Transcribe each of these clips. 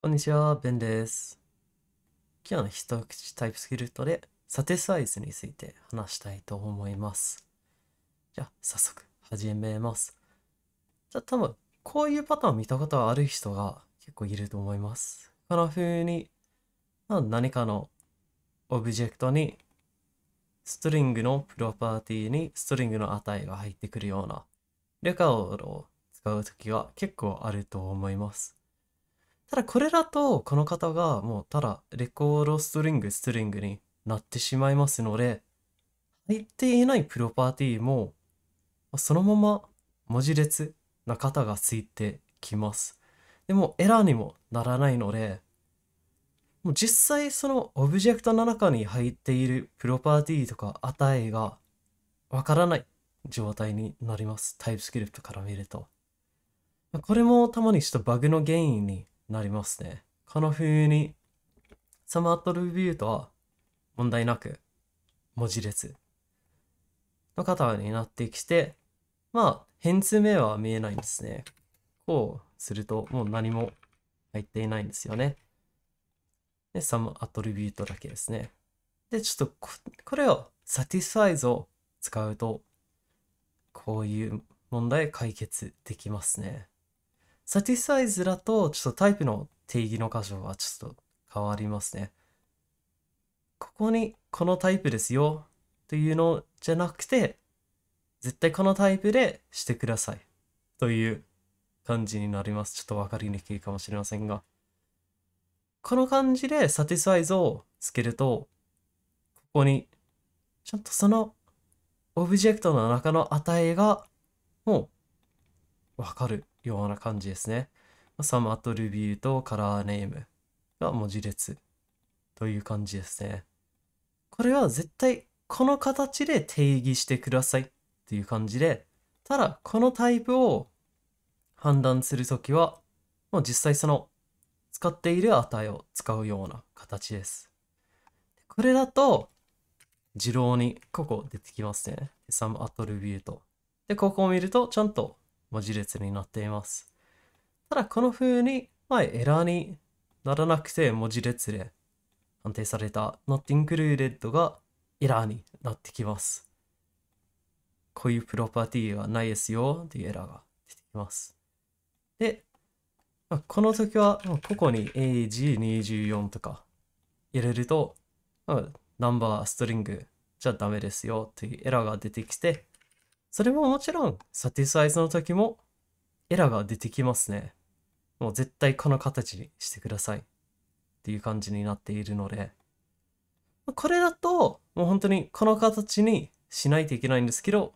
こんにちは、ベンです。今日の一口タイプスキルトでサテサイズについて話したいと思います。じゃあ、早速始めます。じゃあ、多分、こういうパターンを見たことはある人が結構いると思います。こんな風に、まあ、何かのオブジェクトにストリングのプロパティにストリングの値が入ってくるようなレカードを使うときは結構あると思います。ただこれだとこの方がもうただレコードストリングストリングになってしまいますので入っていないプロパティもそのまま文字列な型がついてきます。でもエラーにもならないのでもう実際そのオブジェクトの中に入っているプロパティとか値がわからない状態になります。タイプスクリプトから見ると。これもたまにちょっとバグの原因になりますね。この冬にサムアトルビュートは問題なく文字列の方になってきて、まあ、変数名は見えないんですね。こうするともう何も入っていないんですよね。で、サムアトリビュートだけですね。で、ちょっとこれをサティスファイズを使うと、こういう問題解決できますね。サティサイズだと、ちょっとタイプの定義の箇所はちょっと変わりますね。ここにこのタイプですよというのじゃなくて、絶対このタイプでしてくださいという感じになります。ちょっとわかりにくいかもしれませんが。この感じでサティスファイズをつけると、ここに、ちゃんとそのオブジェクトの中の値がもうわかるような感じですね。s o アトリビュート、カラーネームが文字列という感じですね。これは絶対この形で定義してくださいっていう感じで、ただこのタイプを判断するときは、もう実際その使っている値を使うような形です。これだと、自動にここ出てきますね。サムアトリビュー i で、ここを見ると、ちゃんと文字列になっています。ただ、この風に、まあ、エラーにならなくて文字列で判定された not included がエラーになってきます。こういうプロパティはないですよというエラーが出てきます。で、まあ、この時はここに AG24 とか入れると、まあ、ナンバーストリングじゃダメですよというエラーが出てきて、それももちろん、サティスアイズの時もエラーが出てきますね。もう絶対この形にしてください。っていう感じになっているので、これだと、もう本当にこの形にしないといけないんですけど、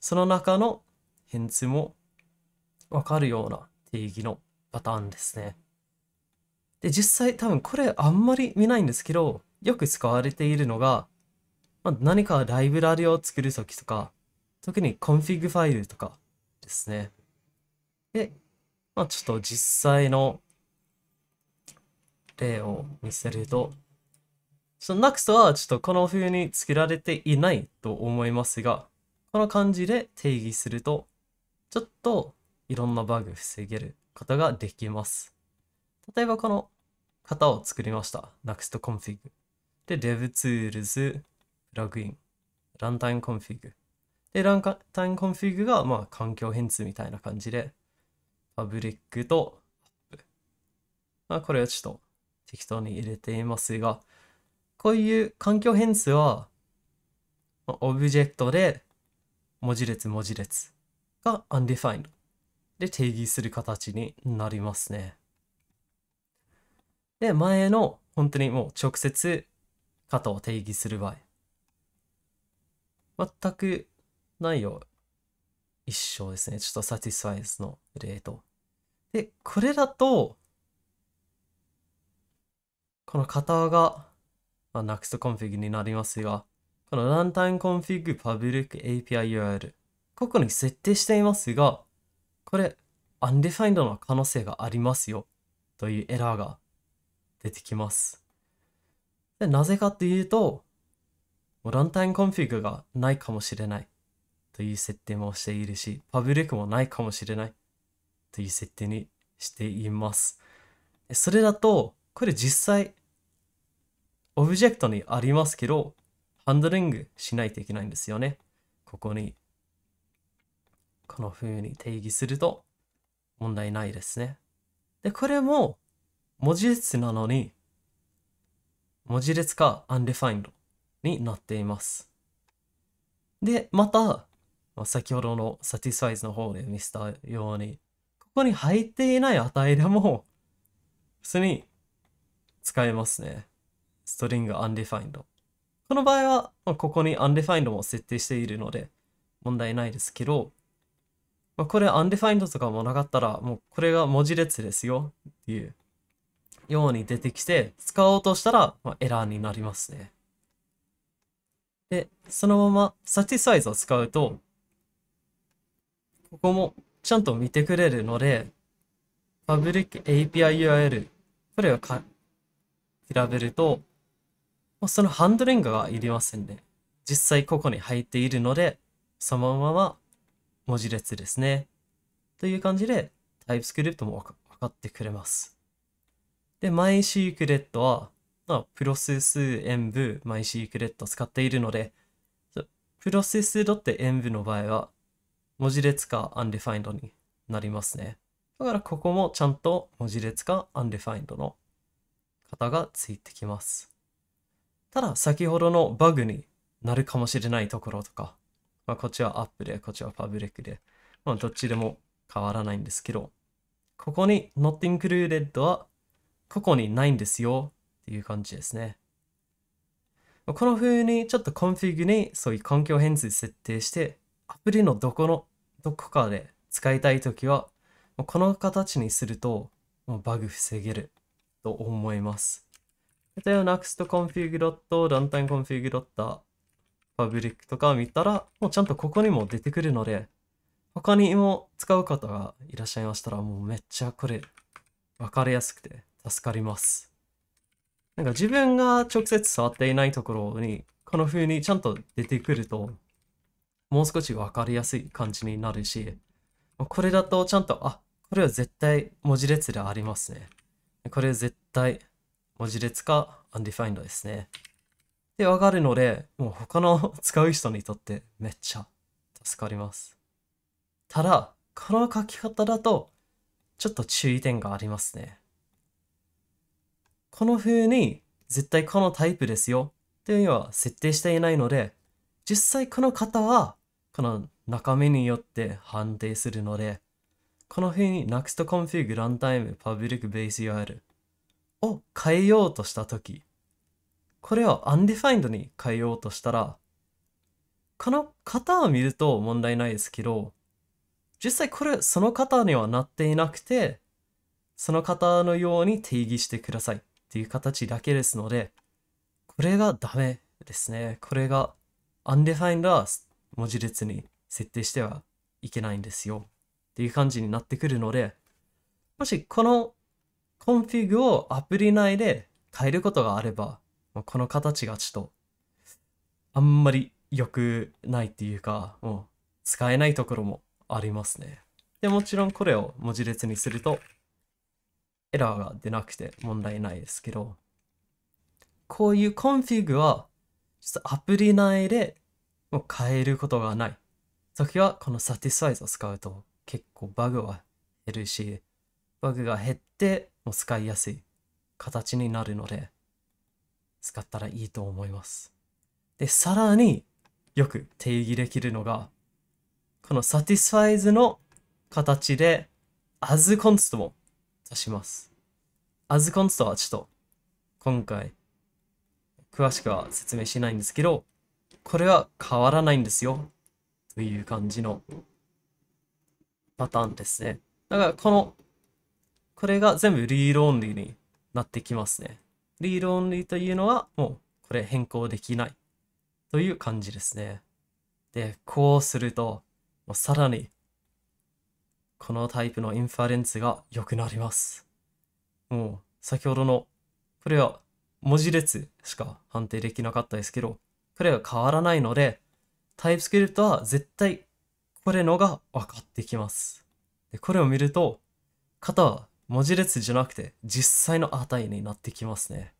その中の変数もわかるような定義のパターンですね。で、実際多分これあんまり見ないんですけど、よく使われているのが、まあ、何かライブラリを作るときとか、特に config ファイルとかですね。で、まあ、ちょっと実際の例を見せると、その Next はちょっとこの風に作られていないと思いますが、この感じで定義すると、ちょっといろんなバグ防げることができます。例えばこの型を作りました。Next Config。で、DevTools プラグイン、ランタイム Config。で、ランタイムコンフィグが、まあ、環境変数みたいな感じで、パブリックとアップ。まあ、これはちょっと適当に入れていますが、こういう環境変数は、まあ、オブジェクトで文字列文字列が undefined で定義する形になりますね。で、前の本当にもう直接型を定義する場合、全く内容一緒ですね。ちょっとサティスファイズの例と。で、これだと、この型が、まあ、Next Config になりますが、このランタイムコンフィグパブリック API URL、ここに設定していますが、これ、アンディファインドの可能性がありますよ、というエラーが出てきます。でなぜかというと、もうランタイムコンフィグがないかもしれない。という設定もしているし、パブリックもないかもしれないという設定にしています。それだと、これ実際、オブジェクトにありますけど、ハンドリングしないといけないんですよね。ここに、この風に定義すると問題ないですね。で、これも文字列なのに、文字列か undefined になっています。で、また、先ほどの Satisfies の方で見せたように、ここに入っていない値でも、普通に使えますね。ストリング undefined。この場合は、まここに undefined も設定しているので、問題ないですけど、まあ、これ undefined とかもなかったら、もうこれが文字列ですよっていうように出てきて、使おうとしたら、まエラーになりますね。で、そのまま satisfies を使うと、ここもちゃんと見てくれるので、パブリック API URL、これをか調べると、そのハンドリングがいりませんね。実際ここに入っているので、そのまま文字列ですね。という感じで TypeScript も分かってくれます。で、MySecret は、まあ、プロセス演部 MySecret を使っているので、プロセス .env の場合は、文字列か undefined になりますね。だからここもちゃんと文字列か undefined の型がついてきます。ただ先ほどのバグになるかもしれないところとか、まあ、こっちはアップで、こっちはパブリックで、まあ、どっちでも変わらないんですけど、ここに not included はここにないんですよっていう感じですね。この風にちょっとコンフィグにそういう環境変数設定してアプリのどこの、どこかで使いたいときは、この形にすると、バグ防げると思います。例えば next.config. ランタ m e config. パブリックとか見たら、もうちゃんとここにも出てくるので、他にも使う方がいらっしゃいましたら、もうめっちゃこれ、わかりやすくて助かります。なんか自分が直接触っていないところに、この風にちゃんと出てくると、もう少し分かりやすい感じになるし、これだとちゃんと、あ、これは絶対文字列でありますね。これ絶対文字列か undefined ですね。で、分かるので、もう他の使う人にとってめっちゃ助かります。ただ、この書き方だとちょっと注意点がありますね。この風に絶対このタイプですよっていうのは設定していないので、実際この方はこの中身によって判定するので、この辺に NextConfig Runtime Public Base URL を変えようとしたとき、これを Undefined に変えようとしたら、この型を見ると問題ないですけど、実際これその型にはなっていなくて、その型のように定義してくださいっていう形だけですので、これがダメですね。これが Undefined は文字列に設定してはいけないんですよっていう感じになってくるので、もしこのコンフィグをアプリ内で変えることがあれば、この形がちょっとあんまり良くないっていうか、もう使えないところもありますね。で、もちろんこれを文字列にするとエラーが出なくて問題ないですけど、こういうコンフィグは、ちょっとアプリ内でもう変えることがない時はこのサティスファイズを使うと結構バグは減るしバグが減ってもう使いやすい形になるので使ったらいいと思いますでさらによく定義できるのがこのサティスファイズの形で as const も出します as const はちょっと今回詳しくは説明しないんですけどこれは変わらないんですよ。という感じのパターンですね。だからこの、これが全部リールオンリーになってきますね。リールオンリーというのはもうこれ変更できないという感じですね。で、こうすると、もうさらにこのタイプのインファレンスが良くなります。もう先ほどの、これは文字列しか判定できなかったですけど、プレイは変わらないので、タイプスクリプトは絶対これのが分かってきます。でこれを見ると、型は文字列じゃなくて実際の値になってきますね。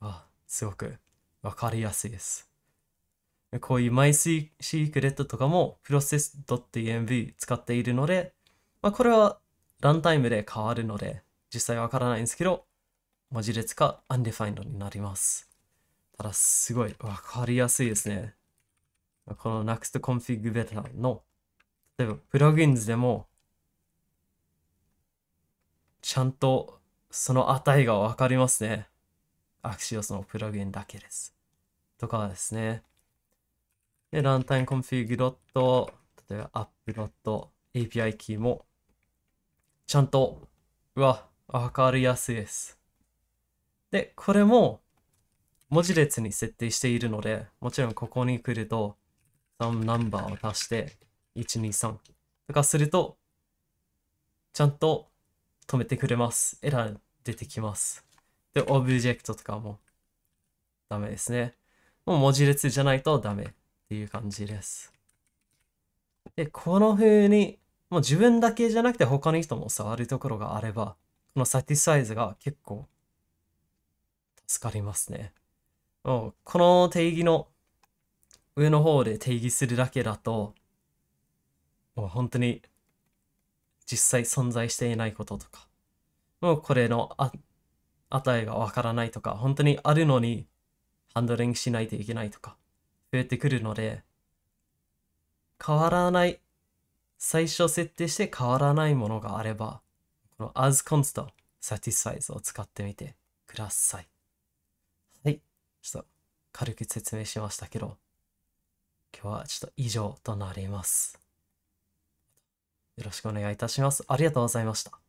あ、すごく分かりやすいです。こういう MySecret とかも process.env 使っているので、まあ、これはランタイムで変わるので、実際わからないんですけど、文字列か undefined になります。あら、すごい。わかりやすいですね。この Next Config Beta の、例えばプラグインズでも、ちゃんとその値がわかりますね。アクシオスのプラグインだけです。とかですね。で、ランタイムコンフィグドット、例えばアップドット API キーも、ちゃんと、うわ、わかりやすいです。で、これも、文字列に設定しているので、もちろんここに来ると、そのナンバーを足して、123とかすると、ちゃんと止めてくれます。エラー出てきます。で、オブジェクトとかもダメですね。もう文字列じゃないとダメっていう感じです。で、この風に、もう自分だけじゃなくて他の人も触るところがあれば、このサティサイズが結構助かりますね。この定義の上の方で定義するだけだと、もう本当に実際存在していないこととか、もうこれの値がわからないとか、本当にあるのにハンドリングしないといけないとか、増えてくるので、変わらない、最初設定して変わらないものがあれば、この as const satisfies を使ってみてください。ちょっと軽く説明しましたけど、今日はちょっと以上となります。よろしくお願いいたします。ありがとうございました。